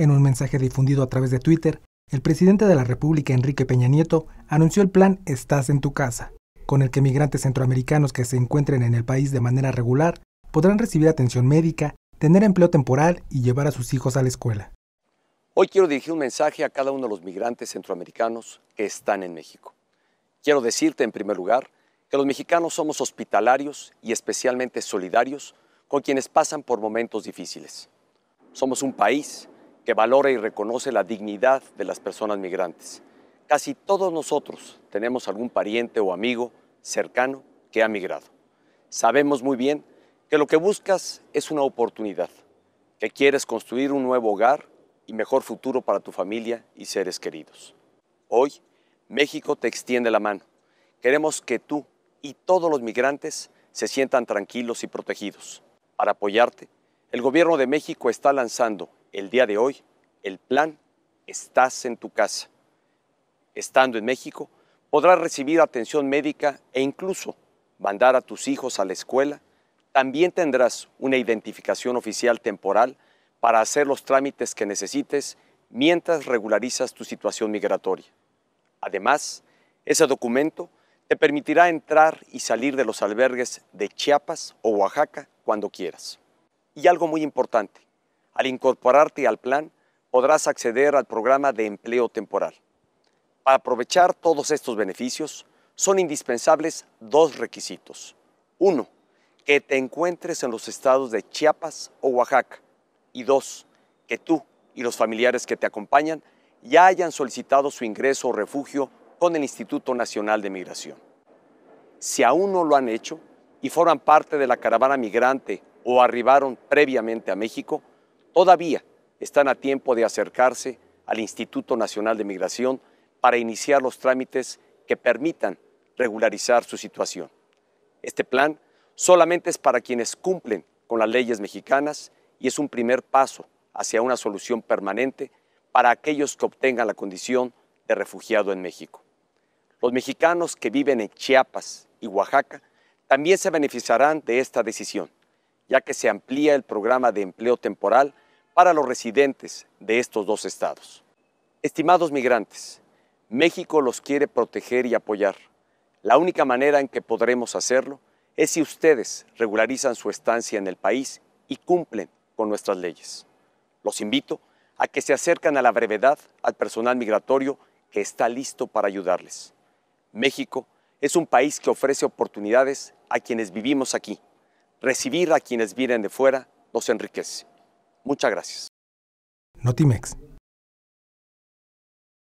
En un mensaje difundido a través de Twitter, el presidente de la República, Enrique Peña Nieto, anunció el plan Estás en tu casa, con el que migrantes centroamericanos que se encuentren en el país de manera regular podrán recibir atención médica, tener empleo temporal y llevar a sus hijos a la escuela. Hoy quiero dirigir un mensaje a cada uno de los migrantes centroamericanos que están en México. Quiero decirte, en primer lugar, que los mexicanos somos hospitalarios y especialmente solidarios con quienes pasan por momentos difíciles. Somos un país que valora y reconoce la dignidad de las personas migrantes. Casi todos nosotros tenemos algún pariente o amigo cercano que ha migrado. Sabemos muy bien que lo que buscas es una oportunidad, que quieres construir un nuevo hogar y mejor futuro para tu familia y seres queridos. Hoy, México te extiende la mano. Queremos que tú y todos los migrantes se sientan tranquilos y protegidos. Para apoyarte, el Gobierno de México está lanzando el día de hoy el plan Estás en tu casa. Estando en México, podrás recibir atención médica e incluso mandar a tus hijos a la escuela. También tendrás una identificación oficial temporal para hacer los trámites que necesites mientras regularizas tu situación migratoria. Además, ese documento te permitirá entrar y salir de los albergues de Chiapas o Oaxaca cuando quieras. Y algo muy importante, al incorporarte al plan, podrás acceder al programa de empleo temporal. Para aprovechar todos estos beneficios, son indispensables dos requisitos. Uno, que te encuentres en los estados de Chiapas o Oaxaca. Y dos, que tú y los familiares que te acompañan ya hayan solicitado su ingreso o refugio con el Instituto Nacional de Migración. Si aún no lo han hecho y forman parte de la caravana migrante o arribaron previamente a México, Todavía están a tiempo de acercarse al Instituto Nacional de Migración para iniciar los trámites que permitan regularizar su situación. Este plan solamente es para quienes cumplen con las leyes mexicanas y es un primer paso hacia una solución permanente para aquellos que obtengan la condición de refugiado en México. Los mexicanos que viven en Chiapas y Oaxaca también se beneficiarán de esta decisión, ya que se amplía el programa de empleo temporal para los residentes de estos dos estados. Estimados migrantes, México los quiere proteger y apoyar. La única manera en que podremos hacerlo es si ustedes regularizan su estancia en el país y cumplen con nuestras leyes. Los invito a que se acercan a la brevedad al personal migratorio que está listo para ayudarles. México es un país que ofrece oportunidades a quienes vivimos aquí. Recibir a quienes vienen de fuera nos enriquece. Muchas gracias. Notimex.